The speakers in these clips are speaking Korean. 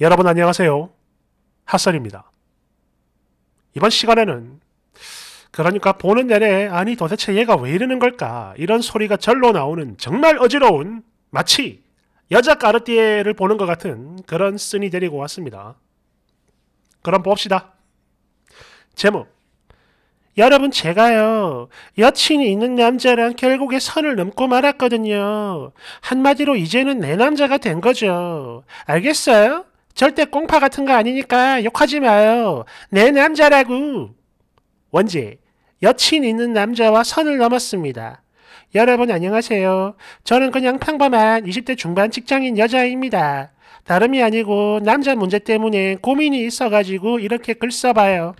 여러분 안녕하세요. 핫설입니다. 이번 시간에는 그러니까 보는 내내 아니 도대체 얘가 왜 이러는 걸까 이런 소리가 절로 나오는 정말 어지러운 마치 여자 까르띠에를 보는 것 같은 그런 쓴이 데리고 왔습니다. 그럼 봅시다. 제목 여러분 제가요 여친이 있는 남자랑 결국에 선을 넘고 말았거든요. 한마디로 이제는 내 남자가 된 거죠. 알겠어요? 절대 꽁파 같은 거 아니니까 욕하지 마요. 내 남자라고. 원제, 여친 있는 남자와 선을 넘었습니다. 여러분 안녕하세요. 저는 그냥 평범한 20대 중반 직장인 여자입니다. 다름이 아니고 남자 문제 때문에 고민이 있어가지고 이렇게 글 써봐요.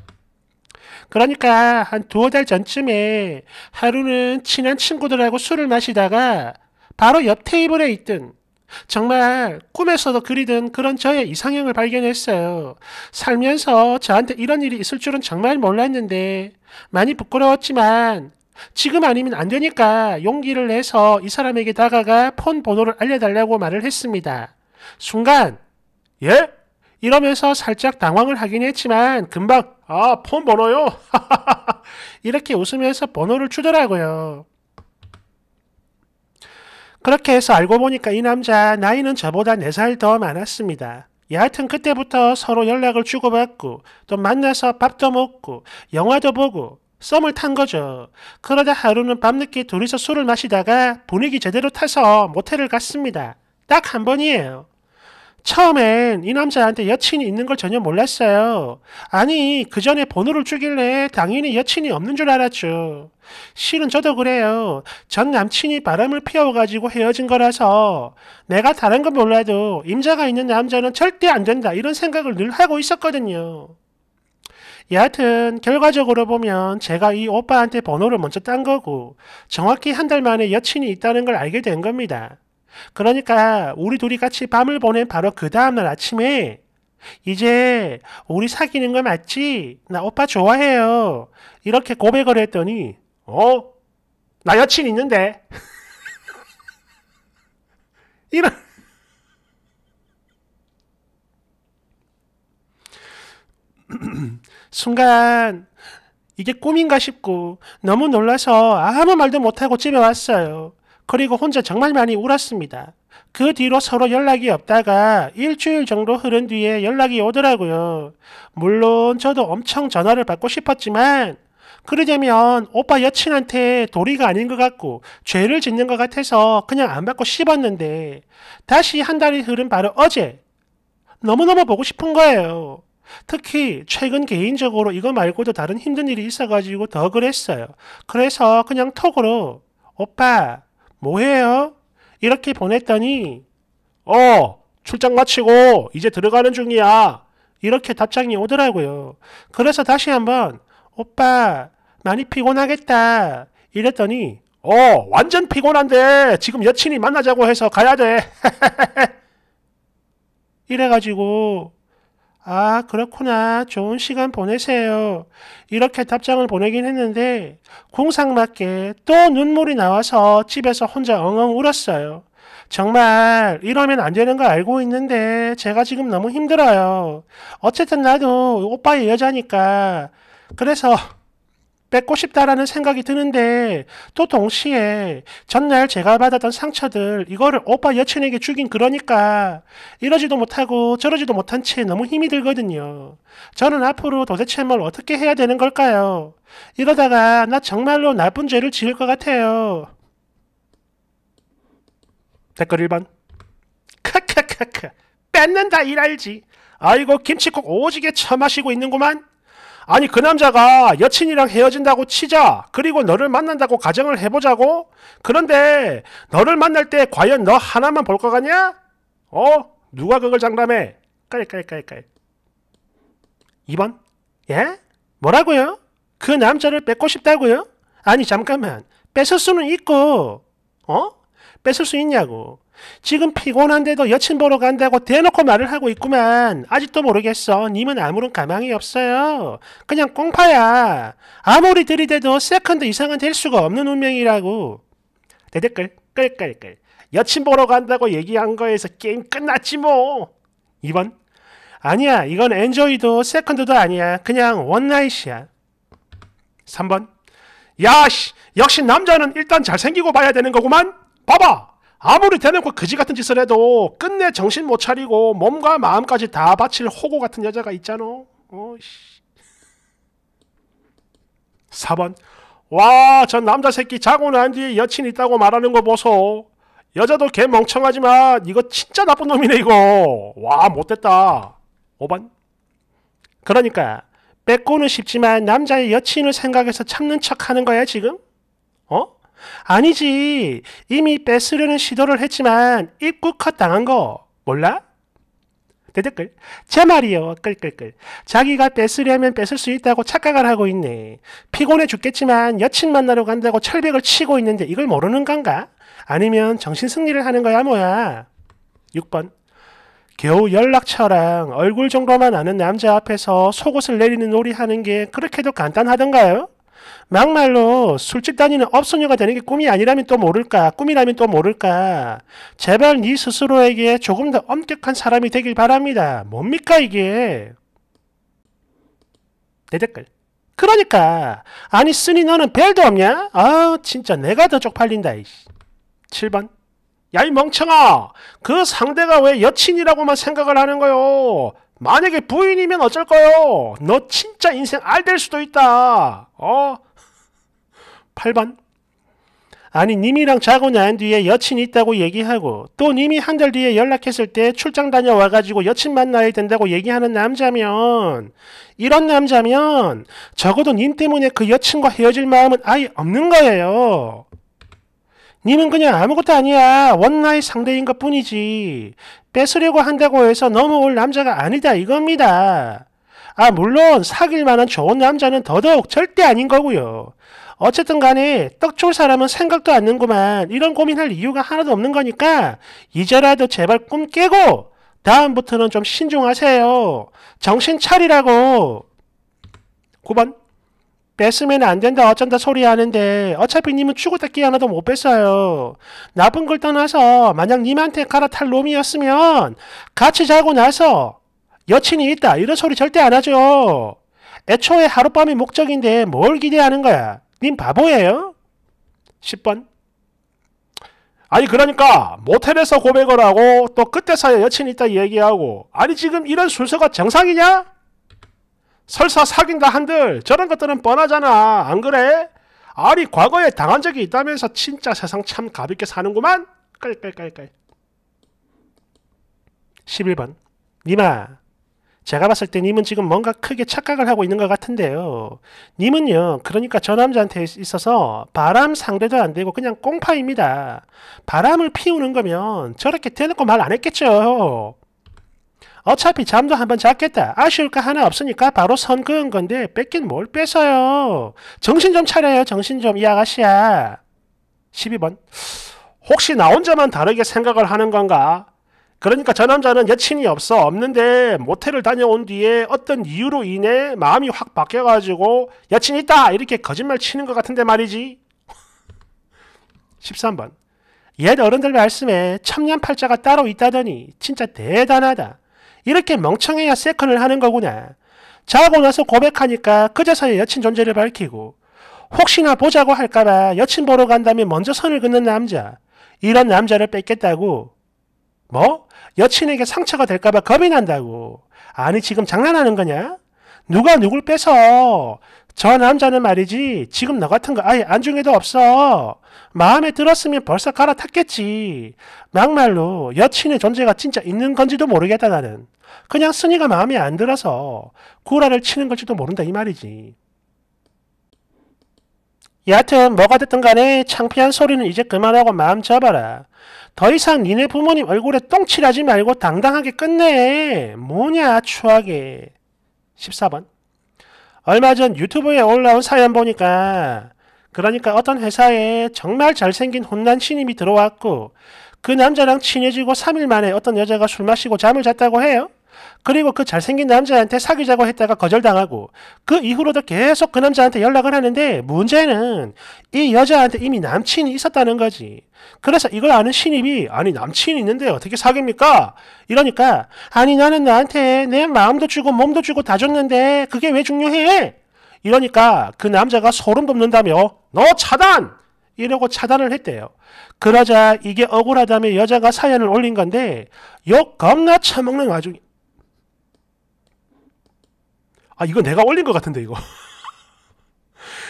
그러니까 한 두어 달 전쯤에 하루는 친한 친구들하고 술을 마시다가 바로 옆 테이블에 있던 정말 꿈에서도 그리던 그런 저의 이상형을 발견했어요. 살면서 저한테 이런 일이 있을 줄은 정말 몰랐는데 많이 부끄러웠지만 지금 아니면 안 되니까 용기를 내서 이 사람에게 다가가 폰 번호를 알려달라고 말을 했습니다. 순간 예? 이러면서 살짝 당황을 하긴 했지만 금방 아 폰 번호요? 이렇게 웃으면서 번호를 주더라고요. 그렇게 해서 알고 보니까 이 남자 나이는 저보다 4살 더 많았습니다. 예, 여하튼 그때부터 서로 연락을 주고받고 또 만나서 밥도 먹고 영화도 보고 썸을 탄 거죠. 그러다 하루는 밤늦게 둘이서 술을 마시다가 분위기 제대로 타서 모텔을 갔습니다. 딱 한 번이에요. 처음엔 이 남자한테 여친이 있는 걸 전혀 몰랐어요. 아니, 그 전에 번호를 주길래 당연히 여친이 없는 줄 알았죠. 실은 저도 그래요. 전 남친이 바람을 피워가지고 헤어진 거라서 내가 다른 건 몰라도 임자가 있는 남자는 절대 안 된다 이런 생각을 늘 하고 있었거든요. 여하튼 결과적으로 보면 제가 이 오빠한테 번호를 먼저 딴 거고 정확히 한 달 만에 여친이 있다는 걸 알게 된 겁니다. 그러니까 우리 둘이 같이 밤을 보낸 바로 그 다음날 아침에 이제 우리 사귀는 거 맞지? 나 오빠 좋아해요. 이렇게 고백을 했더니 어? 나 여친 있는데? 이런 순간 이게 꿈인가 싶고 너무 놀라서 아무 말도 못하고 집에 왔어요. 그리고 혼자 정말 많이 울었습니다. 그 뒤로 서로 연락이 없다가 일주일 정도 흐른 뒤에 연락이 오더라고요. 물론 저도 엄청 전화를 받고 싶었지만 그러자면 오빠 여친한테 도리가 아닌 것 같고 죄를 짓는 것 같아서 그냥 안 받고 씹었는데 다시 한 달이 흐른 바로 어제 너무너무 보고 싶은 거예요. 특히 최근 개인적으로 이거 말고도 다른 힘든 일이 있어가지고 더 그랬어요. 그래서 그냥 톡으로 오빠 뭐해요? 이렇게 보냈더니 어 출장 마치고 이제 들어가는 중이야 이렇게 답장이 오더라고요. 그래서 다시 한번 오빠 많이 피곤하겠다 이랬더니 어 완전 피곤한데 지금 여친이 만나자고 해서 가야 돼 이래가지고 아, 그렇구나. 좋은 시간 보내세요. 이렇게 답장을 보내긴 했는데 궁상맞게또 눈물이 나와서 집에서 혼자 엉엉 울었어요. 정말 이러면 안 되는 거 알고 있는데 제가 지금 너무 힘들어요. 어쨌든 나도 오빠의 여자니까 그래서 뺏고 싶다라는 생각이 드는데 또 동시에 전날 제가 받았던 상처들 이거를 오빠 여친에게 주긴 그러니까 이러지도 못하고 저러지도 못한 채 너무 힘이 들거든요. 저는 앞으로 도대체 뭘 어떻게 해야 되는 걸까요? 이러다가 나 정말로 나쁜 죄를 지을 것 같아요. 댓글 1번 크크크크 뺏는다 일알지 아이고 김치국 오지게 처마시고 있는구만 아니 그 남자가 여친이랑 헤어진다고 치자 그리고 너를 만난다고 가정을 해보자고 그런데 너를 만날 때 과연 너 하나만 볼 거 같냐? 어? 누가 그걸 장담해? 깔깔깔깔 2번 예? 뭐라고요? 그 남자를 뺏고 싶다고요? 아니 잠깐만 뺏을 수는 있고 어? 뺏을 수 있냐고. 지금 피곤한데도 여친 보러 간다고 대놓고 말을 하고 있구만. 아직도 모르겠어. 님은 아무런 가망이 없어요. 그냥 꽁파야. 아무리 들이대도 세컨드 이상은 될 수가 없는 운명이라고. 대댓글 끌끌끌. 여친 보러 간다고 얘기한 거에서 게임 끝났지 뭐. 2번. 아니야. 이건 엔조이도 세컨드도 아니야. 그냥 원나잇이야. 3번. 야씨! 역시 남자는 일단 잘생기고 봐야 되는 거구만! 봐봐! 아무리 대놓고 그지 같은 짓을 해도 끝내 정신 못 차리고 몸과 마음까지 다 바칠 호구 같은 여자가 있잖아. 어이씨. 4번 와, 전 남자 새끼 자고 난 뒤에 여친 있다고 말하는 거 보소. 여자도 개 멍청하지만 이거 진짜 나쁜 놈이네 이거. 와, 못됐다. 5번 그러니까 뺏고는 싶지만 남자의 여친을 생각해서 참는 척하는 거야 지금? 어? 아니지. 이미 뺏으려는 시도를 했지만 입국 컷당한 거 몰라? 대댓글. 제 말이요. 끌끌끌. 자기가 뺏으려면 뺏을 수 있다고 착각을 하고 있네. 피곤해 죽겠지만 여친 만나러 간다고 철벽을 치고 있는데 이걸 모르는 건가? 아니면 정신 승리를 하는 거야 뭐야? 6번. 겨우 연락처랑 얼굴 정도만 아는 남자 앞에서 속옷을 내리는 놀이 하는 게 그렇게도 간단하던가요? 막말로 술집 다니는 업소녀가 되는 게 꿈이 아니라면 또 모를까 꿈이라면 또 모를까 제발 네 스스로에게 조금 더 엄격한 사람이 되길 바랍니다. 뭡니까 이게 내 댓글 그러니까 아니 쓰니 너는 벨도 없냐? 아 진짜 내가 더 쪽팔린다 이씨 7번 야 이 멍청아 그 상대가 왜 여친이라고만 생각을 하는 거요 만약에 부인이면 어쩔 거요 너 진짜 인생 알 될 수도 있다 어 8번 아니 님이랑 자고 난 뒤에 여친 있다고 얘기하고 또 님이 한 달 뒤에 연락했을 때 출장 다녀와가지고 여친 만나야 된다고 얘기하는 남자면 이런 남자면 적어도 님 때문에 그 여친과 헤어질 마음은 아예 없는 거예요. 님은 그냥 아무것도 아니야. 원나의 상대인 것 뿐이지. 뺏으려고 한다고 해서 넘어올 남자가 아니다 이겁니다. 아 물론 사귈 만한 좋은 남자는 더더욱 절대 아닌 거고요. 어쨌든 간에 떡 줄 사람은 생각도 않는구만. 이런 고민할 이유가 하나도 없는 거니까 이제라도 제발 꿈 깨고 다음부터는 좀 신중하세요. 정신 차리라고. 9번 뺐으면 안 된다 어쩐다 소리 하는데 어차피 님은 죽었다기 하나도 못 뺐어요. 나쁜 걸 떠나서 만약 님한테 갈아탈 놈이었으면 같이 자고 나서 여친이 있다 이런 소리 절대 안 하죠. 애초에 하룻밤이 목적인데 뭘 기대하는 거야. 님 바보예요? 10번. 아니 그러니까 모텔에서 고백을 하고 또 그때서야 여친이 있다 얘기하고 아니 지금 이런 순서가 정상이냐? 설사 사귄다 한들 저런 것들은 뻔하잖아 안 그래? 아니 과거에 당한 적이 있다면서 진짜 세상 참 가볍게 사는구만? 깔깔깔깔 11번 니마 제가 봤을 때 님은 지금 뭔가 크게 착각을 하고 있는 것 같은데요. 님은요, 그러니까 저 남자한테 있어서 바람 상대도 안 되고 그냥 꽁파입니다. 바람을 피우는 거면 저렇게 대놓고 말 안 했겠죠. 어차피 잠도 한번 잤겠다. 아쉬울 거 하나 없으니까 바로 선 그은 건데 뺏긴 뭘 뺏어요. 정신 좀 차려요. 정신 좀 이 아가씨야. 12번 혹시 나 혼자만 다르게 생각을 하는 건가? 그러니까 저 남자는 여친이 없어 없는데 모텔을 다녀온 뒤에 어떤 이유로 인해 마음이 확 바뀌어가지고 여친 있다 이렇게 거짓말 치는 것 같은데 말이지. 13번 옛 어른들 말씀에 첨년팔자가 따로 있다더니 진짜 대단하다. 이렇게 멍청해야 세컨을 하는 거구나. 자고 나서 고백하니까 그제서야 여친 존재를 밝히고 혹시나 보자고 할까봐 여친 보러 간다면 먼저 선을 긋는 남자. 이런 남자를 뺏겠다고 뭐? 여친에게 상처가 될까봐 겁이 난다고. 아니 지금 장난하는 거냐? 누가 누굴 빼서 저 남자는 말이지 지금 너 같은 거 아예 안중에도 없어. 마음에 들었으면 벌써 갈아탔겠지. 막말로 여친의 존재가 진짜 있는 건지도 모르겠다 나는. 그냥 순이가 마음에 안 들어서 구라를 치는 걸지도 모른다 이 말이지. 여하튼 뭐가 됐든 간에 창피한 소리는 이제 그만하고 마음 잡아라. 더 이상 니네 부모님 얼굴에 똥칠하지 말고 당당하게 끝내. 뭐냐 추하게. 14번 얼마 전 유튜브에 올라온 사연 보니까 그러니까 어떤 회사에 정말 잘생긴 혼난 신임이 들어왔고 그 남자랑 친해지고 3일 만에 어떤 여자가 술 마시고 잠을 잤다고 해요. 그리고 그 잘생긴 남자한테 사귀자고 했다가 거절당하고 그 이후로도 계속 그 남자한테 연락을 하는데 문제는 이 여자한테 이미 남친이 있었다는 거지. 그래서 이걸 아는 신입이 아니 남친이 있는데 어떻게 사귀입니까? 이러니까 아니 나는 나한테 내 마음도 주고 몸도 주고 다 줬는데 그게 왜 중요해? 이러니까 그 남자가 소름 돋는다며 너 차단! 이러고 차단을 했대요. 그러자 이게 억울하다며 여자가 사연을 올린 건데 욕 겁나 처먹는 와중에 아, 이거 내가 올린 것 같은데, 이거.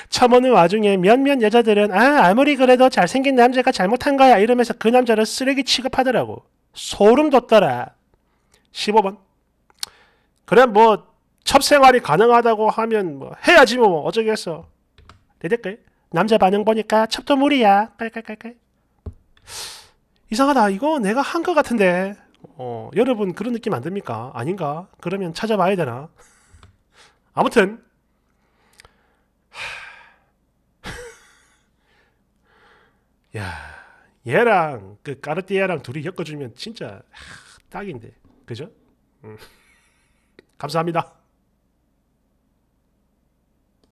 참오는 와중에 몇몇 여자들은 아, 아무리 그래도 잘생긴 남자가 잘못한 거야 이러면서 그 남자를 쓰레기 취급하더라고. 소름 돋더라. 15번. 그래, 뭐, 첩생활이 가능하다고 하면 뭐 해야지 뭐, 뭐 어쩌겠어. 내 댓글. 남자 반응 보니까 첩도 무리야. 깔깔깔깔. 이상하다. 이거 내가 한 것 같은데. 어, 여러분 그런 느낌 안 듭니까? 아닌가? 그러면 찾아봐야 되나? 아무튼 야 얘랑 그까르띠아랑 둘이 엮어주면 진짜 하, 딱인데 그죠? 음. 감사합니다.